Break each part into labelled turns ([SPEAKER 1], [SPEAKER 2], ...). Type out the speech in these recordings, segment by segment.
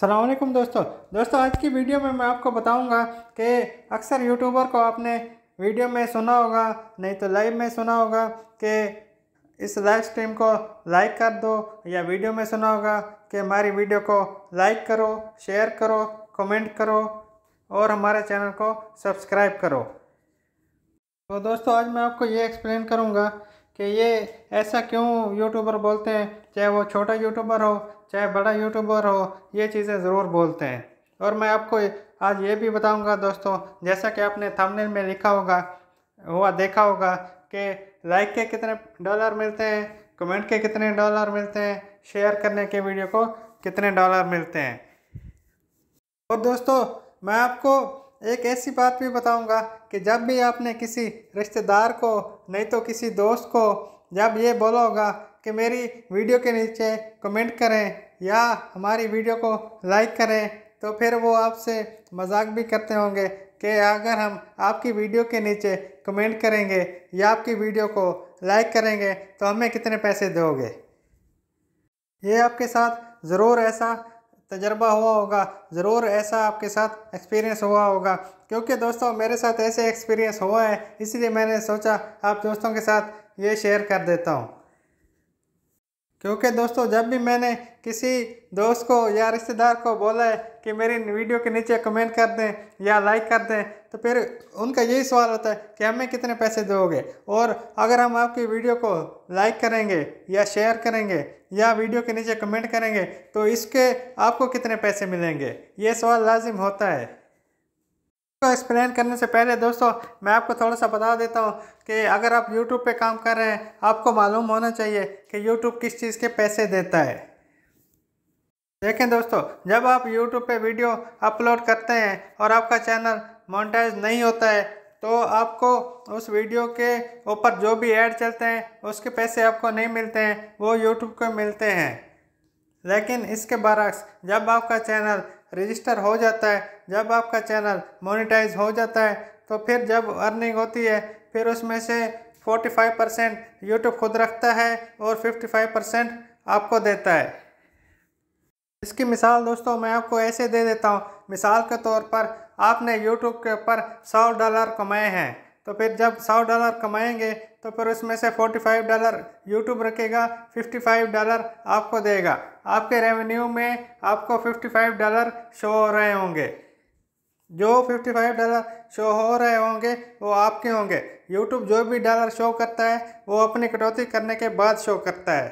[SPEAKER 1] सलामकुम दोस्तों दोस्तों आज की वीडियो में मैं आपको बताऊंगा कि अक्सर यूट्यूबर को आपने वीडियो में सुना होगा नहीं तो लाइव में सुना होगा कि इस लाइव स्ट्रीम को लाइक कर दो या वीडियो में सुना होगा कि हमारी वीडियो को लाइक करो शेयर करो कमेंट करो और हमारे चैनल को सब्सक्राइब करो तो दोस्तों आज मैं आपको ये एक्सप्लेन करूँगा कि ये ऐसा क्यों यूट्यूबर बोलते हैं चाहे वो छोटा यूट्यूबर हो चाहे बड़ा यूट्यूबर हो ये चीज़ें ज़रूर बोलते हैं और मैं आपको आज ये भी बताऊंगा दोस्तों जैसा कि आपने थंबनेल में लिखा होगा हुआ देखा होगा कि लाइक के कितने डॉलर मिलते हैं कमेंट के कितने डॉलर मिलते हैं शेयर करने के वीडियो को कितने डॉलर मिलते हैं और दोस्तों मैं आपको एक ऐसी बात भी बताऊंगा कि जब भी आपने किसी रिश्तेदार को नहीं तो किसी दोस्त को जब ये बोलोगा कि मेरी वीडियो के नीचे कमेंट करें या हमारी वीडियो को लाइक करें तो फिर वो आपसे मजाक भी करते होंगे कि अगर हम आपकी वीडियो के नीचे कमेंट करेंगे या आपकी वीडियो को लाइक करेंगे तो हमें कितने पैसे दोगे ये आपके साथ ज़रूर ऐसा तजर्बा हुआ होगा ज़रूर ऐसा आपके साथ एक्सपीरियंस हुआ होगा क्योंकि दोस्तों मेरे साथ ऐसे एक्सपीरियंस हुआ है इसीलिए मैंने सोचा आप दोस्तों के साथ ये शेयर कर देता हूँ क्योंकि दोस्तों जब भी मैंने किसी दोस्त को या रिश्तेदार को बोला है कि मेरी वीडियो के नीचे कमेंट कर दें या लाइक कर दें तो फिर उनका यही सवाल होता है कि हमें कितने पैसे दोगे और अगर हम आपकी वीडियो को लाइक करेंगे या शेयर करेंगे या वीडियो के नीचे कमेंट करेंगे तो इसके आपको कितने पैसे मिलेंगे ये सवाल लाजिम होता है को एक्सप्लेन करने से पहले दोस्तों मैं आपको थोड़ा सा बता देता हूँ कि अगर आप YouTube पे काम कर रहे हैं आपको मालूम होना चाहिए कि YouTube किस चीज़ के पैसे देता है देखें दोस्तों जब आप YouTube पे वीडियो अपलोड करते हैं और आपका चैनल मोनेटाइज नहीं होता है तो आपको उस वीडियो के ऊपर जो भी ऐड चलते हैं उसके पैसे आपको नहीं मिलते हैं वो यूट्यूब को मिलते हैं लेकिन इसके बरक्स जब आपका चैनल रजिस्टर हो जाता है जब आपका चैनल मोनिटाइज हो जाता है तो फिर जब अर्निंग होती है फिर उसमें से 45 परसेंट यूट्यूब खुद रखता है और 55 परसेंट आपको देता है इसकी मिसाल दोस्तों मैं आपको ऐसे दे देता हूँ मिसाल के तौर पर आपने यूट्यूब के ऊपर सौ डॉलर कमाए हैं तो फिर जब सौ डॉलर कमाएंगे तो फिर उसमें से 45 डॉलर यूट्यूब रखेगा 55 डॉलर आपको देगा आपके रेवेन्यू में आपको 55 डॉलर शो हो रहे होंगे जो 55 डॉलर शो हो रहे होंगे वो आपके होंगे यूट्यूब जो भी डॉलर शो करता है वो अपनी कटौती करने के बाद शो करता है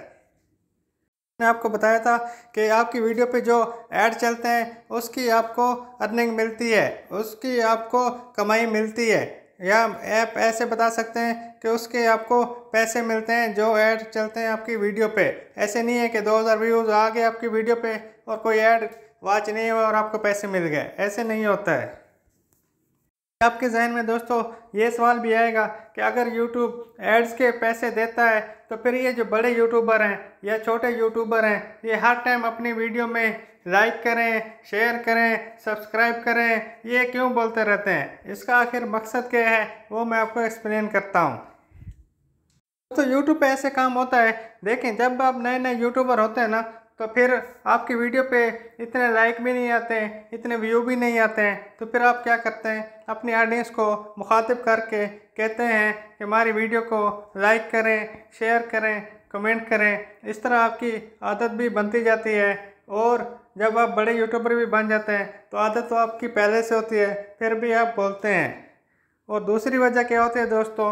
[SPEAKER 1] मैंने आपको बताया था कि आपकी वीडियो पे जो ऐड चलते हैं उसकी आपको अर्निंग मिलती है उसकी आपको कमाई मिलती है या ऐप ऐसे बता सकते हैं कि उसके आपको पैसे मिलते हैं जो ऐड चलते हैं आपकी वीडियो पे ऐसे नहीं है कि 2000 व्यूज़ आ गए आपकी वीडियो पे और कोई ऐड वाच नहीं हुआ और आपको पैसे मिल गए ऐसे नहीं होता है आपके जहन में दोस्तों ये सवाल भी आएगा कि अगर YouTube एड्स के पैसे देता है तो फिर ये जो बड़े यूट्यूबर हैं या छोटे यूट्यूबर हैं ये हर टाइम अपनी वीडियो में लाइक करें शेयर करें सब्सक्राइब करें ये क्यों बोलते रहते हैं इसका आखिर मकसद क्या है वो मैं आपको एक्सप्लेन करता हूँ दोस्तों यूट्यूब पे ऐसे काम होता है देखें जब आप नए नए यूट्यूबर होते हैं ना तो फिर आपकी वीडियो पे इतने लाइक भी नहीं आते हैं इतने व्यू भी नहीं आते हैं तो फिर आप क्या करते हैं अपने ऑडियंस को मुखातिब करके कहते हैं कि हमारी वीडियो को लाइक करें शेयर करें कमेंट करें इस तरह आपकी आदत भी बनती जाती है और जब आप बड़े यूट्यूबर भी बन जाते हैं तो आदत तो आपकी पहले से होती है फिर भी आप बोलते हैं और दूसरी वजह क्या होती है दोस्तों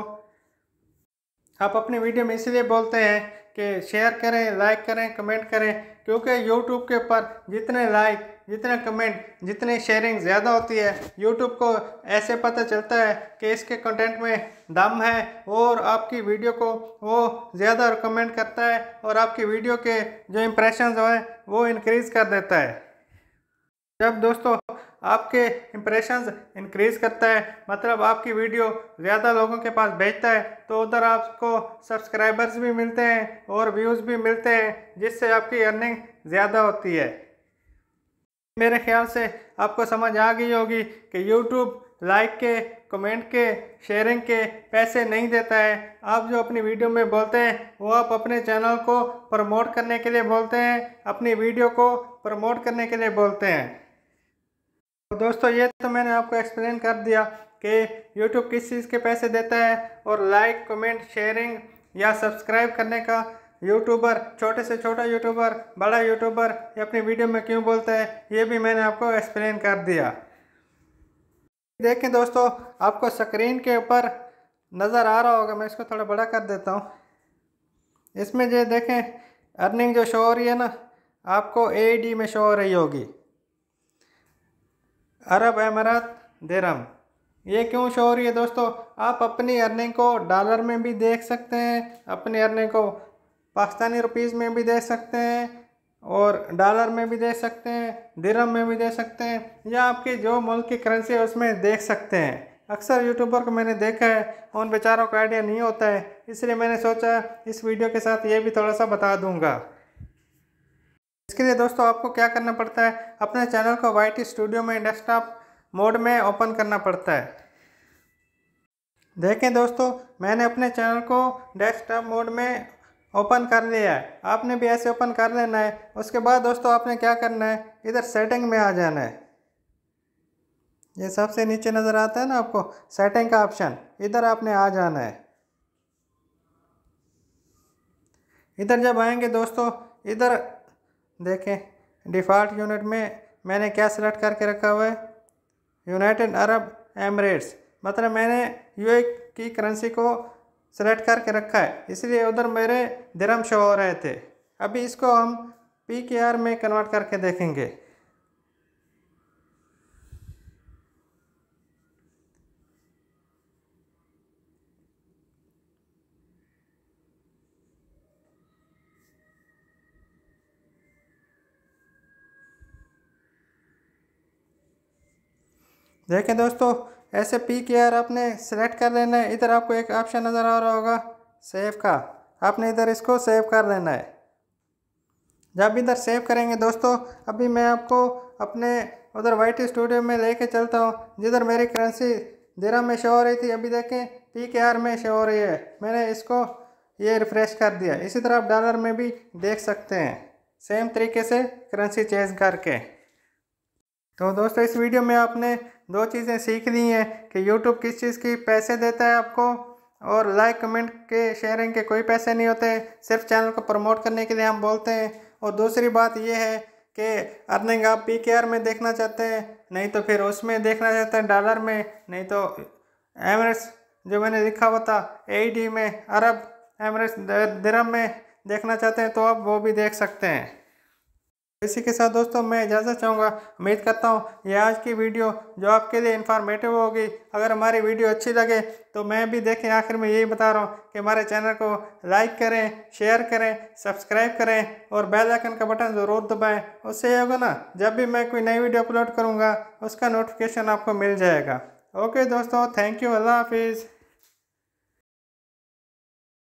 [SPEAKER 1] आप अपनी वीडियो में इसलिए बोलते हैं कि शेयर करें लाइक करें कमेंट करें क्योंकि यूट्यूब के ऊपर जितने लाइक जितने कमेंट जितनी शेयरिंग ज़्यादा होती है यूट्यूब को ऐसे पता चलता है कि इसके कंटेंट में दम है और आपकी वीडियो को वो ज़्यादा रिकमेंड करता है और आपकी वीडियो के जो इम्प्रेशन हैं वो इनक्रीज़ कर देता है जब दोस्तों आपके इम्प्रेशंस इंक्रीज करता है मतलब आपकी वीडियो ज़्यादा लोगों के पास भेजता है तो उधर आपको सब्सक्राइबर्स भी मिलते हैं और व्यूज़ भी मिलते हैं जिससे आपकी अर्निंग ज़्यादा होती है मेरे ख्याल से आपको समझ आ गई होगी कि यूट्यूब लाइक के कमेंट के शेयरिंग के पैसे नहीं देता है आप जो अपनी वीडियो में बोलते हैं वो आप अपने चैनल को प्रमोट करने के लिए बोलते हैं अपनी वीडियो को प्रमोट करने के लिए बोलते हैं तो दोस्तों ये तो मैंने आपको एक्सप्लेन कर दिया कि यूट्यूब किस चीज़ के पैसे देता है और लाइक कमेंट शेयरिंग या सब्सक्राइब करने का यूट्यूबर छोटे से छोटा यूट्यूबर बड़ा यूट्यूबर ये अपनी वीडियो में क्यों बोलता है ये भी मैंने आपको एक्सप्लेन कर दिया देखें दोस्तों आपको स्क्रीन के ऊपर नज़र आ रहा होगा मैं इसको थोड़ा बड़ा कर देता हूँ इसमें जो देखें अर्निंग जो शो हो रही है ना आपको ए डी में शो हो रही होगी अरब अमारात दरम ये क्यों शो हो रही है दोस्तों आप अपनी अर्निंग को डॉलर में भी देख सकते हैं अपनी अर्निंग को पाकिस्तानी रुपीज़ में भी देख सकते हैं और डॉलर में भी देख सकते हैं दिरम में भी देख सकते हैं या आपके जो मुल्क की करेंसी है उसमें देख सकते हैं अक्सर यूट्यूबर को मैंने देखा है उन बेचारों का आइडिया नहीं होता है इसलिए मैंने सोचा इस वीडियो के साथ ये भी थोड़ा सा बता दूँगा इसके लिए दोस्तों आपको क्या करना पड़ता है अपने चैनल को टी स्टूडियो में डेस्कटॉप मोड में ओपन करना पड़ता है देखें दोस्तों मैंने अपने चैनल को डेस्कटॉप मोड में ओपन कर लिया है आपने भी ऐसे ओपन कर लेना है उसके बाद दोस्तों आपने क्या करना है इधर सेटिंग में आ जाना है ये सबसे नीचे नज़र आता है ना आपको सेटिंग का ऑप्शन इधर आपने आ जाना है इधर जब आएंगे दोस्तों इधर देखें डिफ़ॉल्ट यूनिट में मैंने क्या सिलेक्ट करके रखा हुआ है यूनाइटेड अरब एमरेट्स मतलब मैंने यू की करेंसी को सेलेक्ट करके रखा है इसलिए उधर मेरे धर्म शो हो रहे थे अभी इसको हम पी के आर में कन्वर्ट करके देखेंगे देखें दोस्तों ऐसे पी के आर आपने सेलेक्ट कर लेना है इधर आपको एक ऑप्शन नज़र आ रहा होगा सेव का आपने इधर इसको सेव कर लेना है जब इधर सेव करेंगे दोस्तों अभी मैं आपको अपने उधर वाइट स्टूडियो में लेके चलता हूँ जिधर मेरी करेंसी देरा में शो हो रही थी अभी देखें पी के आर में शो हो रही है मैंने इसको ये रिफ्रेश कर दिया इसी तरह आप डॉलर में भी देख सकते हैं सेम तरीके से करेंसी चेंज करके तो दोस्तों इस वीडियो में आपने दो चीज़ें सीख ली हैं कि यूट्यूब किस चीज़ की पैसे देता है आपको और लाइक कमेंट के शेयरिंग के कोई पैसे नहीं होते सिर्फ चैनल को प्रमोट करने के लिए हम बोलते हैं और दूसरी बात यह है कि अर्निंग आप पी में देखना चाहते हैं नहीं तो फिर उसमें देखना चाहते हैं डॉलर में नहीं तो एमरेट्स जो मैंने लिखा हुआ था ए में अरब एमरेट्स दरम में देखना चाहते हैं तो आप वो भी देख सकते हैं इसी के साथ दोस्तों मैं इजाज़त चाहूँगा उम्मीद करता हूँ ये आज की वीडियो जो आपके लिए इन्फॉर्मेटिव होगी अगर हमारी वीडियो अच्छी लगे तो मैं भी देखें आखिर में यही बता रहा हूँ कि हमारे चैनल को लाइक करें शेयर करें सब्सक्राइब करें और बेल आइकन का बटन ज़रूर दबाएं उससे ये होगा ना जब भी मैं कोई नई वीडियो अपलोड करूँगा उसका नोटिफिकेशन आपको मिल जाएगा ओके दोस्तों थैंक यू अल्लाह हाफिज़